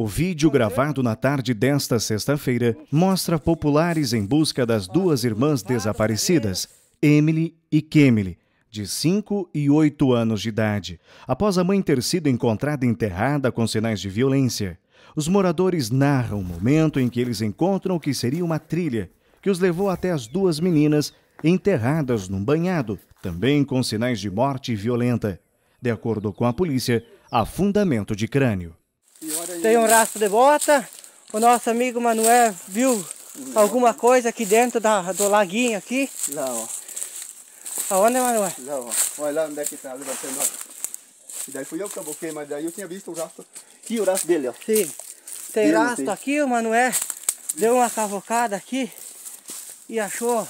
O vídeo gravado na tarde desta sexta-feira mostra populares em busca das duas irmãs desaparecidas, Emily e Kemily, de 5 e 8 anos de idade, após a mãe ter sido encontrada enterrada com sinais de violência. Os moradores narram o momento em que eles encontram o que seria uma trilha que os levou até as duas meninas enterradas num banhado, também com sinais de morte violenta. De acordo com a polícia, afundamento de crânio tem um rastro de bota. O nosso amigo Manuel viu Não. alguma coisa aqui dentro da, do laguinho aqui. Não. Aonde, Manuel? Não, olha lá onde é que tá, levantando. E daí fui eu que cavoquei, mas daí eu tinha visto o rastro. E o rastro dele, ó. Sim. Tem dele, rastro tem. aqui, o Manuel deu uma cavocada aqui e achou.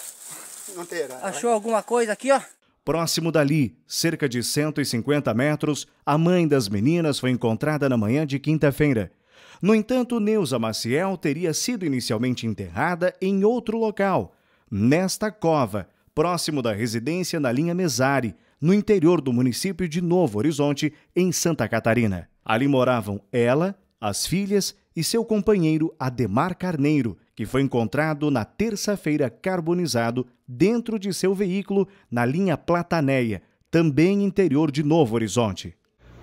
Não tem Achou né? alguma coisa aqui, ó. Próximo dali, cerca de 150 metros, a mãe das meninas foi encontrada na manhã de quinta-feira. No entanto, Neuza Maciel teria sido inicialmente enterrada em outro local, nesta cova, próximo da residência na linha Mesari, no interior do município de Novo Horizonte, em Santa Catarina. Ali moravam ela, as filhas e seu companheiro Ademar Carneiro, que foi encontrado na terça-feira carbonizado dentro de seu veículo na linha Plataneia, também interior de Novo Horizonte.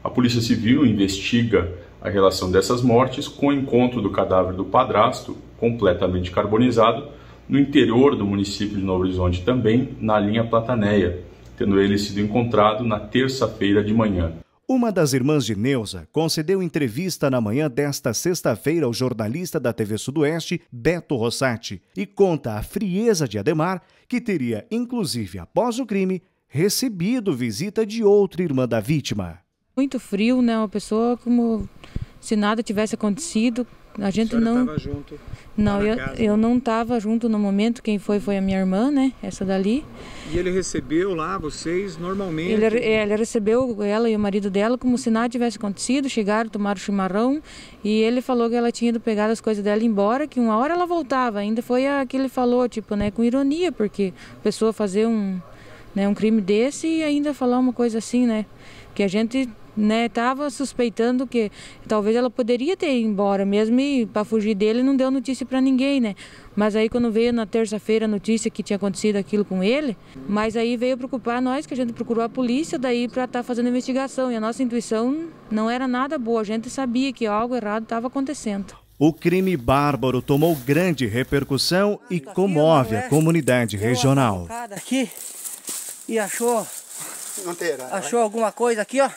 A Polícia Civil investiga a relação dessas mortes com o encontro do cadáver do padrasto, completamente carbonizado, no interior do município de Novo Horizonte também, na linha Plataneia, tendo ele sido encontrado na terça-feira de manhã. Uma das irmãs de Neuza concedeu entrevista na manhã desta sexta-feira ao jornalista da TV Sudoeste, Beto Rossati, e conta a frieza de Ademar, que teria, inclusive após o crime, recebido visita de outra irmã da vítima. Muito frio, né? Uma pessoa como se nada tivesse acontecido, a gente a não estava junto. Não, tá eu, eu não estava junto no momento. Quem foi foi a minha irmã, né? Essa dali. E ele recebeu lá vocês normalmente? Ele, é, ele recebeu ela e o marido dela como se nada tivesse acontecido. Chegaram, tomaram chimarrão e ele falou que ela tinha ido pegar as coisas dela embora, que uma hora ela voltava. Ainda foi a que ele falou, tipo, né? Com ironia, porque a pessoa fazer um né, um crime desse e ainda falar uma coisa assim, né? Que a gente né, suspeitando que talvez ela poderia ter ido embora mesmo e para fugir dele não deu notícia para ninguém, né? Mas aí quando veio na terça-feira a notícia que tinha acontecido aquilo com ele, mas aí veio preocupar nós que a gente procurou a polícia daí para estar tá fazendo investigação e a nossa intuição não era nada boa, a gente sabia que algo errado estava acontecendo. O crime bárbaro tomou grande repercussão e comove a comunidade regional. Aqui, e achou... Não terá. Achou alguma coisa aqui, ó.